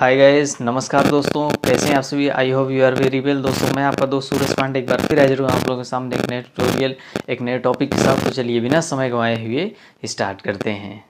hi guys नमस्कार दोस्तों कैसे हैं आप सभी I hope you are very well दोस्तों मैं आपका दोस्त सूरज पांडे एक बार फिर हाजिर हूँ आप लोगों के सामने एक नए ट्यूटोरियल एक नए टॉपिक के साथ तो चलिए बिना समय गवाए हुए स्टार्ट करते हैं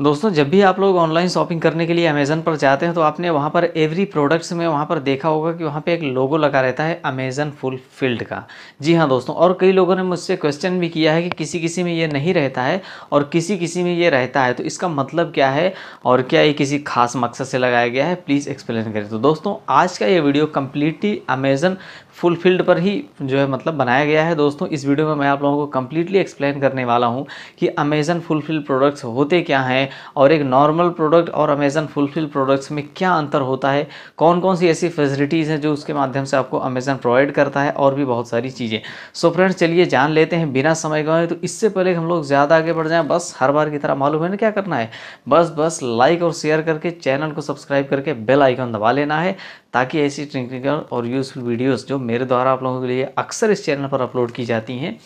दोस्तों जब भी आप लोग ऑनलाइन शॉपिंग करने के लिए अमेज़न पर जाते हैं तो आपने वहाँ पर एवरी प्रोडक्ट्स में वहाँ पर देखा होगा कि वहाँ पे एक लोगो लगा रहता है अमेज़न फुल फील्ड का जी हाँ दोस्तों और कई लोगों ने मुझसे क्वेश्चन भी किया है कि किसी किसी में ये नहीं रहता है और किसी किसी में ये रहता है तो इसका मतलब क्या है और क्या ये किसी खास मकसद से लगाया गया है प्लीज़ एक्सप्लेन करें तो दोस्तों आज का ये video completely Amazon fulfilled पर ही जो है मतलब बनाया गया है दोस्तों इस वीडियो में मैं आप लोगों को कम्प्लीटली एक्सप्लेन करने वाला हूँ कि अमेज़न फुल फील्ड प्रोडक्ट्स होते क्या हैं में और एक नॉर्मल प्रोडक्ट और अमेज़न फुलफिल प्रोडक्ट्स में क्या अंतर होता है कौन कौन सी ऐसी फैसिलिटीज़ हैं जो उसके माध्यम से आपको अमेज़न प्रोवाइड करता है और भी बहुत सारी चीज़ें सो फ्रेंड्स चलिए जान लेते हैं बिना समय गए तो इससे पहले हम लोग ज़्यादा आगे बढ़ जाएँ बस हर बार की तरह मालूम है ना क्या करना है बस बस लाइक और शेयर करके चैनल को सब्सक्राइब करके बेल आइकन दबा लेना है ताकि ऐसी टेक्निकल और यूज़फुल वीडियोस जो मेरे द्वारा आप लोगों के लिए अक्सर इस चैनल पर अपलोड की जाती हैं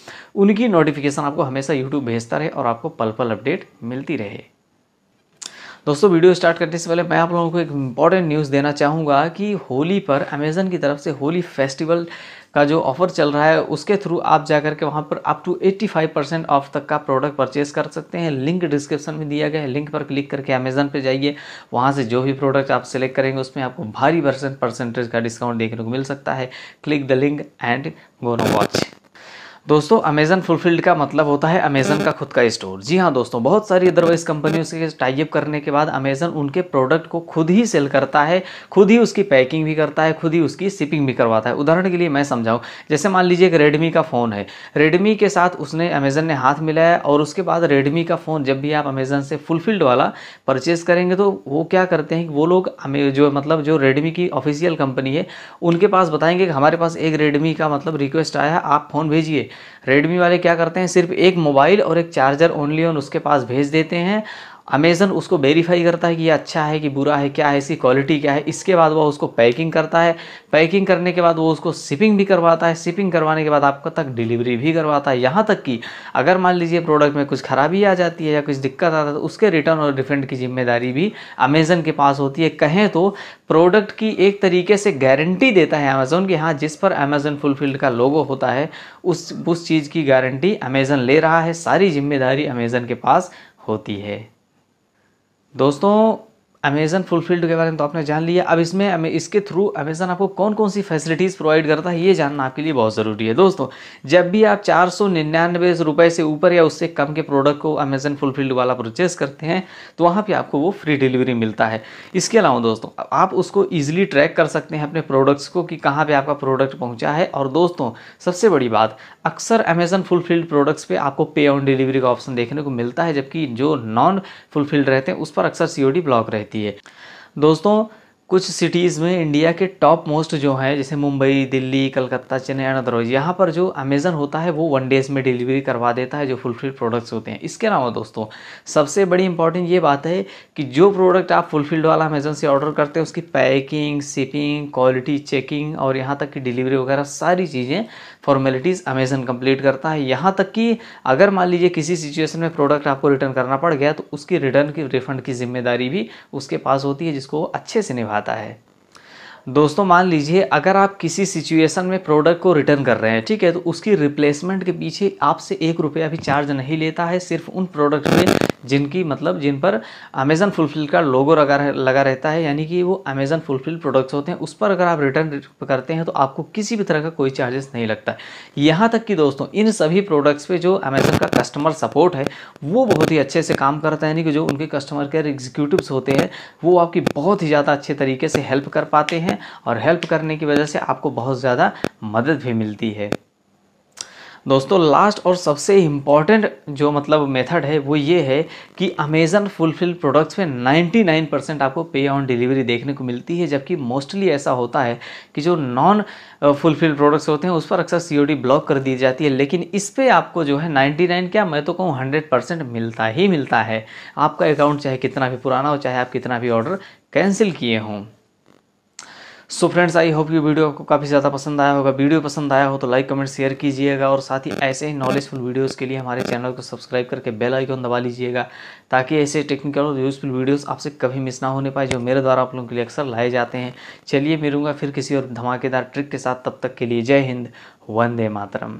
उनकी नोटिफिकेशन आपको हमेशा यूट्यूब भेजता रहे और आपको पल पल अपडेट मिलती रहे दोस्तों वीडियो स्टार्ट करने से पहले मैं आप लोगों को एक इम्पॉर्टेंट न्यूज़ देना चाहूँगा कि होली पर अमेज़न की तरफ से होली फेस्टिवल का जो ऑफ़र चल रहा है उसके थ्रू आप जाकर के वहाँ पर अप टू 85 परसेंट ऑफ तक का प्रोडक्ट परचेस कर सकते हैं लिंक डिस्क्रिप्शन में दिया गया है लिंक पर क्लिक करके अमेज़न पर जाइए वहाँ से जो भी प्रोडक्ट आप सेलेक्ट करेंगे उसमें आपको भारी परसेंट परसेंटेज का डिस्काउंट देखने को मिल सकता है click the link and go watch दोस्तों अमेजन फुलफिल्ड का मतलब होता है अमेजन का खुद का स्टोर जी हाँ दोस्तों बहुत सारी अदरवाइज कंपनियों से टाइप करने के बाद अमेजन उनके प्रोडक्ट को खुद ही सेल करता है खुद ही उसकी पैकिंग भी करता है खुद ही उसकी शिपिंग भी करवाता है उदाहरण के लिए मैं समझाऊँ जैसे मान लीजिए एक रेडमी का फ़ोन है रेडमी के साथ उसने अमेजन ने हाथ मिलाया और उसके बाद रेडमी का फ़ोन जब भी आप अमेजन से फुलफिल्ड वाला परचेज़ करेंगे तो वो क्या करते हैं कि वो लोग जो मतलब जो रेडमी की ऑफिशियल कंपनी है उनके पास बताएंगे कि हमारे पास एक रेडमी का मतलब रिक्वेस्ट आया है आप फ़ोन भेजिए रेडमी वाले क्या करते हैं सिर्फ एक मोबाइल और एक चार्जर ओनली ऑन उसके पास भेज देते हैं अमेज़न उसको वेरीफाई करता है कि ये अच्छा है कि बुरा है क्या है इसकी क्वालिटी क्या है इसके बाद वह उसको पैकिंग करता है पैकिंग करने के बाद वो उसको शिपिंग भी करवाता है शिपिंग करवाने के बाद आपको तक डिलीवरी भी करवाता है यहाँ तक कि अगर मान लीजिए प्रोडक्ट में कुछ खराबी आ जाती है या कुछ दिक्कत आता है तो उसके रिटर्न और रिफंड की जिम्मेदारी भी अमेज़न के पास होती है कहें तो प्रोडक्ट की एक तरीके से गारंटी देता है अमेज़न कि हाँ जिस पर अमेज़न फुलफिल्ड का लोगो होता है उस उस चीज़ की गारंटी अमेज़न ले रहा है सारी जिम्मेदारी अमेज़न के पास होती है दोस्तों अमेज़न फुलफिल्ड के बारे में तो आपने जान लिया अब इसमें इसके थ्रू अमेज़न आपको कौन कौन सी फैसिलिटीज़ प्रोवाइड करता है ये जानना आपके लिए बहुत ज़रूरी है दोस्तों जब भी आप चार सौ निन्यानवे रुपये से ऊपर या उससे कम के प्रोडक्ट को अमेज़न फुलफिल्ड वाला परचेस करते हैं तो वहाँ पर आपको वो फ्री डिलीवरी मिलता है इसके अलावा दोस्तों आप उसको ईजिली ट्रैक कर सकते हैं अपने प्रोडक्ट्स को कि कहाँ पर आपका प्रोडक्ट पहुँचा है और दोस्तों सबसे बड़ी बात अक्सर अमेज़न फुलफिल्ड प्रोडक्ट्स पर आपको पे ऑन डिलीवरी का ऑप्शन देखने को मिलता है जबकि जो नॉन फुलफिल्ड रहते हैं उस पर अक्सर सी ब्लॉक रहती रहती है दोस्तों कुछ सिटीज़ में इंडिया के टॉप मोस्ट जो हैं जैसे मुंबई दिल्ली कलकत्ता चेन्नई एंड अदरवाइज यहाँ पर जो अमेज़न होता है वो वन डेज़ में डिलीवरी करवा देता है जो फुलफिल प्रोडक्ट्स होते हैं इसके अलावा दोस्तों सबसे बड़ी इंपॉर्टेंट ये बात है कि जो प्रोडक्ट आप फुलफिल्ड वाला अमेज़न से ऑर्डर करते हैं उसकी पैकिंग शिपिंग क्वालिटी चेकिंग और यहाँ तक की डिलीवरी वगैरह सारी चीज़ें फॉर्मेलिटीज़ अमेज़न कम्प्लीट करता है यहाँ तक कि अगर मान लीजिए किसी सिचुएशन में प्रोडक्ट आपको रिटर्न करना पड़ गया तो उसकी रिटर्न की रिफंड की जिम्मेदारी भी उसके पास होती है जिसको अच्छे से निभा आता है दोस्तों मान लीजिए अगर आप किसी सिचुएशन में प्रोडक्ट को रिटर्न कर रहे हैं ठीक है तो उसकी रिप्लेसमेंट के पीछे आपसे एक रुपया भी चार्ज नहीं लेता है सिर्फ उन प्रोडक्ट पे जिनकी मतलब जिन पर अमेज़न फुलफिल का लोगो लगा लगा रहता है यानी कि वो अमेज़न फुलफिल प्रोडक्ट्स होते हैं उस पर अगर आप रिटर्न करते हैं तो आपको किसी भी तरह का कोई चार्जेस नहीं लगता है यहाँ तक कि दोस्तों इन सभी प्रोडक्ट्स पे जो अमेज़न का कस्टमर सपोर्ट है वो बहुत ही अच्छे से काम करता है यानी कि जो उनके कस्टमर केयर एग्जीक्यूटिव्स होते हैं वो आपकी बहुत ही ज़्यादा अच्छे तरीके से हेल्प कर पाते हैं हैं और हेल्प करने की वजह से आपको बहुत ज़्यादा मदद भी मिलती है दोस्तों लास्ट और सबसे इम्पॉर्टेंट जो मतलब मेथड है वो ये है कि अमेज़न फुलफिल प्रोडक्ट्स में 99 परसेंट आपको पे ऑन डिलीवरी देखने को मिलती है जबकि मोस्टली ऐसा होता है कि जो नॉन फुलफिल प्रोडक्ट्स होते हैं उस पर अक्सर सी ब्लॉक कर दी जाती है लेकिन इस पर आपको जो है 99 क्या मैं तो कहूँ हंड्रेड मिलता ही मिलता है आपका अकाउंट चाहे कितना भी पुराना हो चाहे आप कितना भी ऑर्डर कैंसिल किए हों सो फ्रेंड्स आई होप ये वीडियो आपको काफ़ी ज़्यादा पसंद आया होगा वीडियो पसंद आया हो तो लाइक कमेंट शेयर कीजिएगा और साथ ही ऐसे ही नॉलेजफुल वीडियोस के लिए हमारे चैनल को सब्सक्राइब करके बेल आइकन दबा लीजिएगा ताकि ऐसे टेक्निकल और यूज़फुल वीडियोस आपसे कभी मिस ना होने पाए जो मेरे द्वारा आप लोगों के लिए अक्सर लाए जाते हैं चलिए मिलूंगा फिर किसी और धमाकेदार ट्रिक के साथ तब तक के लिए जय हिंद वंदे मातरम